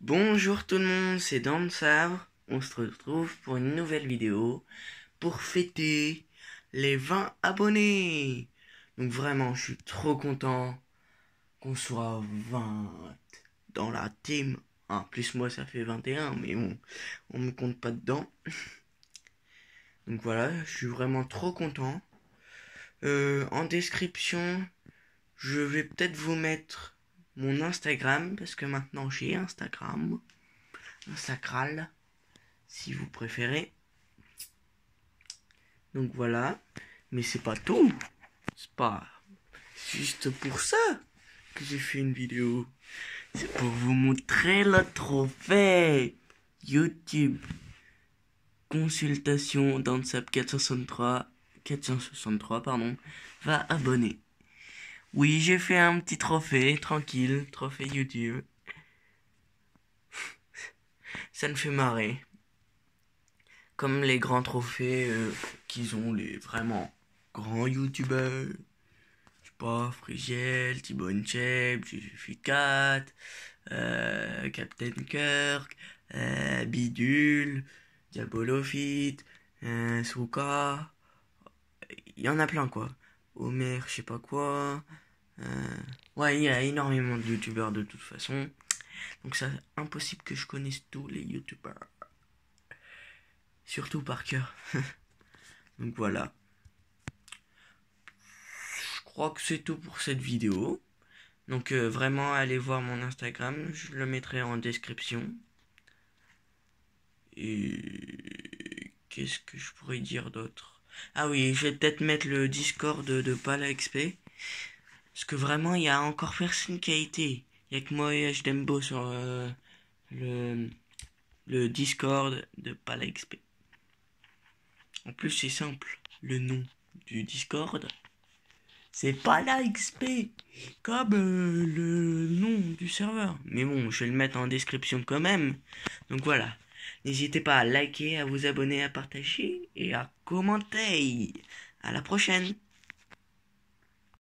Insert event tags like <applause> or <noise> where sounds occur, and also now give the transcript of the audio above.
Bonjour tout le monde, c'est Dan Savre. On se retrouve pour une nouvelle vidéo pour fêter les 20 abonnés. Donc vraiment, je suis trop content qu'on soit 20 dans la team. En plus moi ça fait 21, mais bon, on me compte pas dedans. <laughs> Donc voilà, je suis vraiment trop content. Euh, en description, je vais peut-être vous mettre mon Instagram, parce que maintenant j'ai Instagram, sacral si vous préférez. Donc voilà, mais c'est pas tout, c'est pas juste pour ça que j'ai fait une vidéo. C'est pour vous montrer le trophée YouTube. Consultation dans 463, 463 pardon, va abonner. Oui, j'ai fait un petit trophée, tranquille, trophée YouTube. Ça me fait marrer. Comme les grands trophées euh, qu'ils ont, les vraiment grands YouTubeurs. Je sais pas, Frigel, T-Bone euh, Captain Kirk, euh, Bidule, Diabolofit, Souka. Il y en a plein quoi. Homer, je sais pas quoi. Euh, ouais, il y a énormément de youtubeurs de toute façon. Donc c'est impossible que je connaisse tous les youtubeurs. Surtout par cœur. <laughs> Donc voilà. Je crois que c'est tout pour cette vidéo. Donc euh, vraiment allez voir mon Instagram, je le mettrai en description. Et qu'est-ce que je pourrais dire d'autre Ah oui, je vais peut-être mettre le Discord de, de Pala XP. Parce que vraiment, il y a encore personne qui a été. Il a que moi et HDMBO sur euh, le, le Discord de PalaXP. XP. En plus, c'est simple. Le nom du Discord, c'est PalaXP, XP. Comme euh, le nom du serveur. Mais bon, je vais le mettre en description quand même. Donc voilà. N'hésitez pas à liker, à vous abonner, à partager et à commenter. À la prochaine.